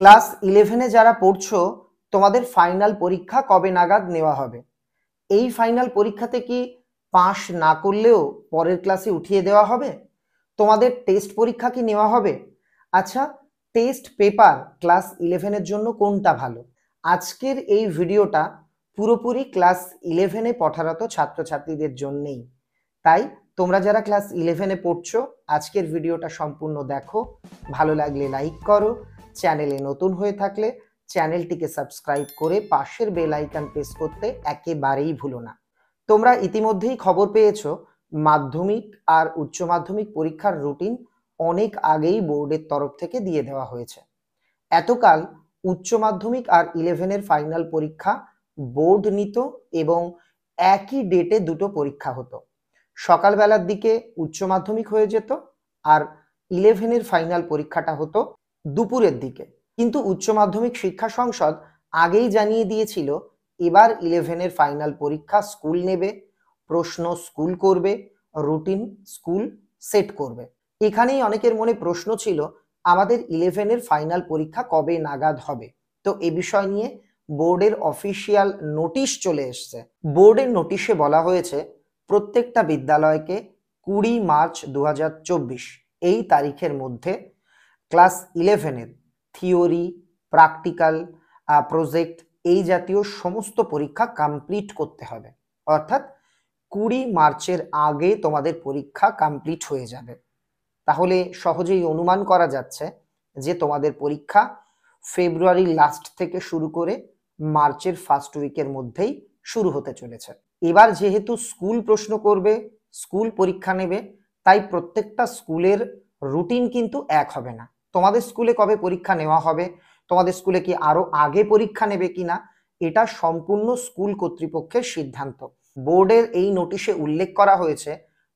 class ইলেভেনে যারা পড়ছো তোমাদের ফাইনাল পরীক্ষা কবে নাগাদ নেওয়া হবে এই ফাইনাল পরীক্ষাতে কি পাশ না করলেও পরের ক্লাসে উঠিয়ে দেওয়া হবে তোমাদের টেস্ট পরীক্ষা কি নেওয়া হবে আচ্ছা টেস্ট পেপার ক্লাস ইলেভেনের জন্য কোনটা ভালো আজকের এই ভিডিওটা পুরোপুরি ক্লাস ইলেভেনে পঠারত ছাত্রছাত্রীদের জন্যেই তাই তোমরা যারা ক্লাস ইলেভেনে পড়ছো আজকের ভিডিওটা সম্পূর্ণ দেখো ভালো লাগলে লাইক করো চ্যানেলে নতুন হয়ে থাকলে চ্যানেলটিকে সাবস্ক্রাইব করে পাশের বেল আইকন প্রেস করতে একেবারেই ভুলো না তোমরা ইতিমধ্যেই খবর পেয়েছো মাধ্যমিক আর উচ্চ মাধ্যমিক পরীক্ষার রুটিন অনেক আগেই বোর্ডের তরফ থেকে দিয়ে দেওয়া হয়েছে এতকাল উচ্চ মাধ্যমিক আর ইলেভেনের ফাইনাল পরীক্ষা বোর্ড নিত এবং একই ডেটে দুটো পরীক্ষা হতো সকালবেলার দিকে উচ্চ মাধ্যমিক হয়ে যেত আর ইলেভেনের ফাইনাল পরীক্ষাটা হতো দুপুরের দিকে কিন্তু উচ্চ মাধ্যমিক শিক্ষা সংসদ আগেই জানিয়ে দিয়েছিল এবার ইলেভেনের ফাইনাল পরীক্ষা স্কুল নেবে প্রশ্ন স্কুল করবে রুটিন স্কুল সেট করবে এখানেই অনেকের মনে প্রশ্ন ছিল আমাদের ইলেভেনের ফাইনাল পরীক্ষা কবে নাগাদ হবে তো এ বিষয় নিয়ে বোর্ডের অফিসিয়াল নোটিশ চলে এসছে বোর্ডের নোটিশে বলা হয়েছে প্রত্যেকটা বিদ্যালয়কে কুড়ি মার্চ দু এই তারিখের মধ্যে ক্লাস ইলেভেনের থিওরি প্র্যাকটিক্যাল প্রজেক্ট এই জাতীয় সমস্ত পরীক্ষা কমপ্লিট করতে হবে অর্থাৎ কুড়ি মার্চের আগে তোমাদের পরীক্ষা কমপ্লিট হয়ে যাবে তাহলে সহজেই অনুমান করা যাচ্ছে যে তোমাদের পরীক্ষা ফেব্রুয়ারি লাস্ট থেকে শুরু করে মার্চের ফার্স্ট উইকের মধ্যেই শুরু হতে চলেছে এবার যেহেতু স্কুল প্রশ্ন করবে স্কুল পরীক্ষা নেবে তাই প্রত্যেকটা স্কুলের রুটিন কিন্তু এক হবে না তোমাদের স্কুলে কবে পরীক্ষা নেওয়া হবে তোমাদের স্কুলে কি আরো আগে পরীক্ষা নেবে কিনা এটা সম্পূর্ণ স্কুল কর্তৃপক্ষের সিদ্ধান্ত বোর্ডের এই নোটিশে উল্লেখ করা হয়েছে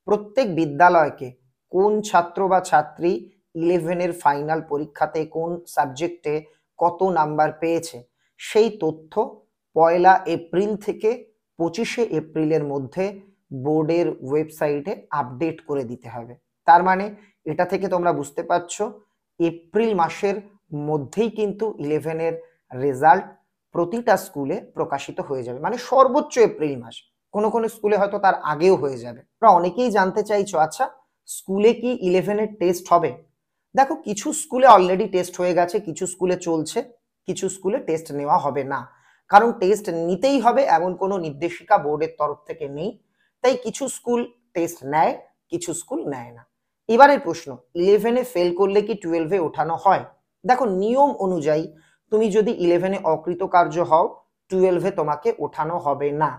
প্রত্যেক বিদ্যালয়কে কোন ছাত্র বা ছাত্রী ইলেভেনের ফাইনাল পরীক্ষাতে কোন সাবজেক্টে কত নাম্বার পেয়েছে সেই তথ্য পয়লা এপ্রিল থেকে পঁচিশে এপ্রিলের মধ্যে বোর্ডের ওয়েবসাইটে আপডেট করে দিতে হবে তার মানে এটা থেকে তোমরা বুঝতে পারছো এপ্রিল মাসের মধ্যেই কিন্তু ইলেভেনের রেজাল্ট প্রতিটা স্কুলে প্রকাশিত হয়ে যাবে মানে সর্বোচ্চ এপ্রিল মাস কোনো কোনো স্কুলে হয়তো তার আগেও হয়ে যাবে আমরা অনেকেই জানতে চাইছো আচ্ছা স্কুলে কি ইলেভেনের টেস্ট হবে দেখো কিছু স্কুলে অলরেডি টেস্ট হয়ে গেছে কিছু স্কুলে চলছে কিছু স্কুলে টেস্ট নেওয়া হবে না কারণ টেস্ট নিতেই হবে এমন কোনো নির্দেশিকা বোর্ডের তরফ থেকে নেই তাই কিছু স্কুল টেস্ট নেয় কিছু স্কুল নেয় না এবারের প্রশ্ন ইলেভেনে ফেল করলে কি টুয়েলভে ওঠানো হয় দেখো নিয়ম অনুযায়ী তুমি যদি ইলেভেনে অকৃতকার্য হও টুয়েলভে তোমাকে ওঠানো হবে না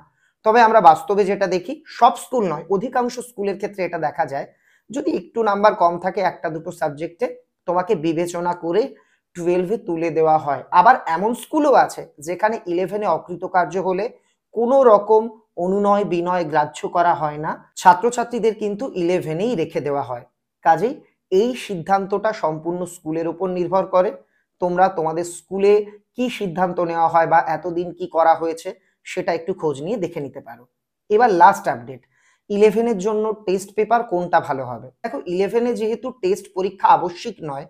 তবে আমরা বাস্তবে যেটা দেখি সব স্কুল নয় অধিকাংশ স্কুলের ক্ষেত্রে এটা দেখা যায় যদি একটু নাম্বার কম থাকে একটা দুটো সাবজেক্টে তোমাকে বিবেচনা করে টুয়েলভে তুলে দেওয়া হয় আবার এমন স্কুলও আছে যেখানে ইলেভেনে অকৃতকার্য হলে কোনো রকম অনুনয় বিনয় গ্রাহ্য করা হয় না ছাত্রছাত্রীদের কিন্তু ইলেভেনেই রেখে দেওয়া হয় কাজেই এই সিদ্ধান্তটা সম্পূর্ণ স্কুলের উপর নির্ভর করে তোমরা তোমাদের স্কুলে কি সিদ্ধান্ত নেওয়া হয় বা এতদিন কি করা হয়েছে সেটা একটু খোঁজ নিয়ে দেখে নিতে পারো এবার লাস্ট আপডেট ইলেভেনের জন্য টেস্ট পেপার কোনটা ভালো হবে দেখো ইলেভেনে যেহেতু টেস্ট পরীক্ষা আবশ্যিক নয়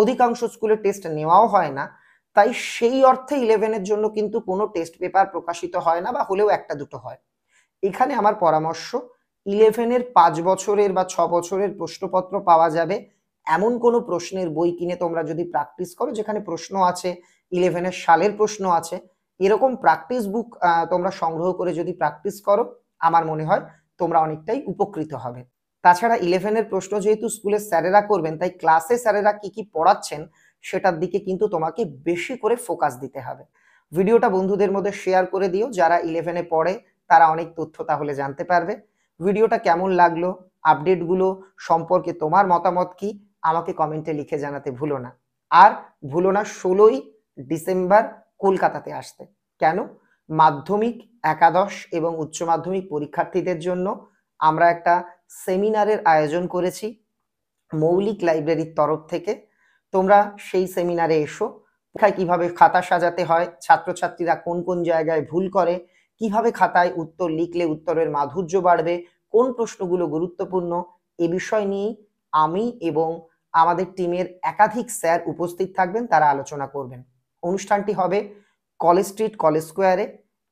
অধিকাংশ স্কুলে টেস্ট নেওয়াও হয় না তাই সেই অর্থে ইলেভেনের জন্য কিন্তু কোনো টেস্ট পেপার প্রকাশিত হয় না বা হলেও একটা দুটো হয় এখানে আমার পরামর্শ ইলেভেনের পাঁচ বছরের বা ছ বছরের প্রশ্নপত্র পাওয়া যাবে এমন কোনো প্রশ্নের বই কিনে তোমরা যদি প্র্যাকটিস করো যেখানে প্রশ্ন আছে ইলেভেনের সালের প্রশ্ন আছে এরকম প্র্যাকটিস বুক তোমরা সংগ্রহ করে যদি প্র্যাকটিস করো আমার মনে হয় তোমরা অনেকটাই উপকৃত হবে তাছাড়া ইলেভেনের প্রশ্ন যেহেতু স্কুলের স্যারেরা করবেন তাই ক্লাসে স্যারেরা কি কি পড়াচ্ছেন সেটার দিকে কিন্তু তোমাকে বেশি করে ফোকাস দিতে হবে ভিডিওটা বন্ধুদের মধ্যে শেয়ার করে দিও যারা ইলেভেনে পড়ে তারা অনেক তথ্য তাহলে জানতে পারবে ভিডিওটা কেমন লাগলো আপডেটগুলো সম্পর্কে তোমার মতামত কি আমাকে কমেন্টে লিখে জানাতে ভুলো না আর ভুলো না ষোলোই ডিসেম্বর কলকাতাতে আসতে কেন মাধ্যমিক একাদশ এবং উচ্চ মাধ্যমিক পরীক্ষার্থীদের জন্য আমরা একটা সেমিনারের আয়োজন করেছি মৌলিক লাইব্রেরির তরফ থেকে তোমরা সেই সেমিনারে এসো পরীক্ষায় কীভাবে খাতা সাজাতে হয় ছাত্রছাত্রীরা কোন কোন জায়গায় ভুল করে কিভাবে খাতায় উত্তর লিখলে উত্তরের মাধুর্য বাড়বে কোন প্রশ্নগুলো গুরুত্বপূর্ণ এ বিষয় নিয়েই আমি এবং আমাদের টিমের একাধিক স্যার উপস্থিত থাকবেন তারা আলোচনা করবেন অনুষ্ঠানটি হবে কলেজ স্ট্রিট কলেজ স্কোয়ারে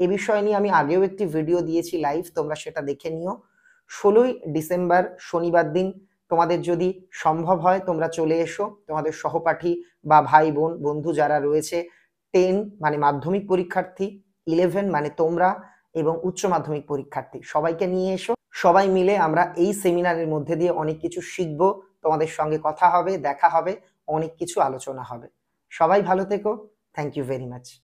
এ বিষয় নিয়ে আমি আগেও একটি ভিডিও দিয়েছি লাইভ তোমরা সেটা দেখে নিও ষোলোই ডিসেম্বর শনিবার দিন তোমাদের যদি সম্ভব হয় তোমরা চলে এসো তোমাদের সহপাঠী বা ভাই বোন বন্ধু যারা রয়েছে টেন মানে মাধ্যমিক পরীক্ষার্থী ইলেভেন মানে তোমরা এবং উচ্চ মাধ্যমিক পরীক্ষার্থী সবাইকে নিয়ে এসো সবাই মিলে আমরা এই সেমিনারের মধ্যে দিয়ে অনেক কিছু শিখব তোমাদের সঙ্গে কথা হবে দেখা হবে অনেক কিছু আলোচনা হবে সবাই ভালো থেকো থ্যাংক ইউ ভেরি মাচ